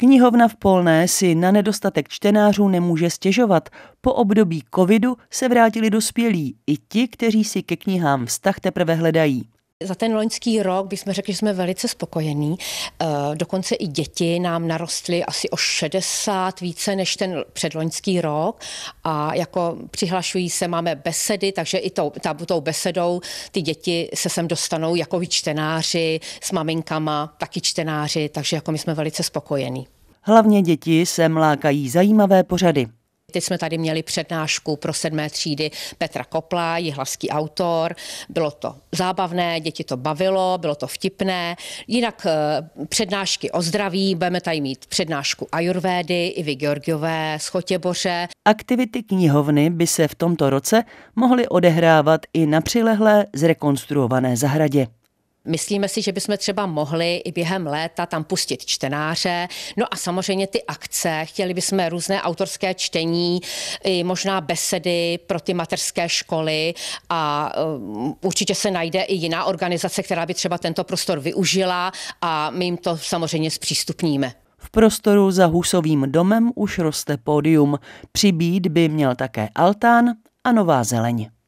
Knihovna v Polné si na nedostatek čtenářů nemůže stěžovat. Po období covidu se vrátili dospělí i ti, kteří si ke knihám vztah teprve hledají. Za ten loňský rok bychom řekli, že jsme velice spokojení. Eh, dokonce i děti nám narostly asi o 60 více než ten předloňský rok a jako přihlašují se, máme besedy, takže i tou, ta, tou besedou ty děti se sem dostanou jako čtenáři s maminkama, taky čtenáři, takže jako my jsme velice spokojení. Hlavně děti sem lákají zajímavé pořady. Teď jsme tady měli přednášku pro sedmé třídy Petra Kopla, jihlavský autor. Bylo to zábavné, děti to bavilo, bylo to vtipné. Jinak eh, přednášky o zdraví, budeme tady mít přednášku Ajurvédy, Ivy Georgiové, Schotěboře. Aktivity knihovny by se v tomto roce mohly odehrávat i na přilehlé zrekonstruované zahradě. Myslíme si, že bychom třeba mohli i během léta tam pustit čtenáře. No a samozřejmě ty akce, chtěli bychom různé autorské čtení, i možná besedy pro ty materské školy a um, určitě se najde i jiná organizace, která by třeba tento prostor využila a my jim to samozřejmě zpřístupníme. V prostoru za Husovým domem už roste pódium. Přibít by měl také altán a nová zeleň.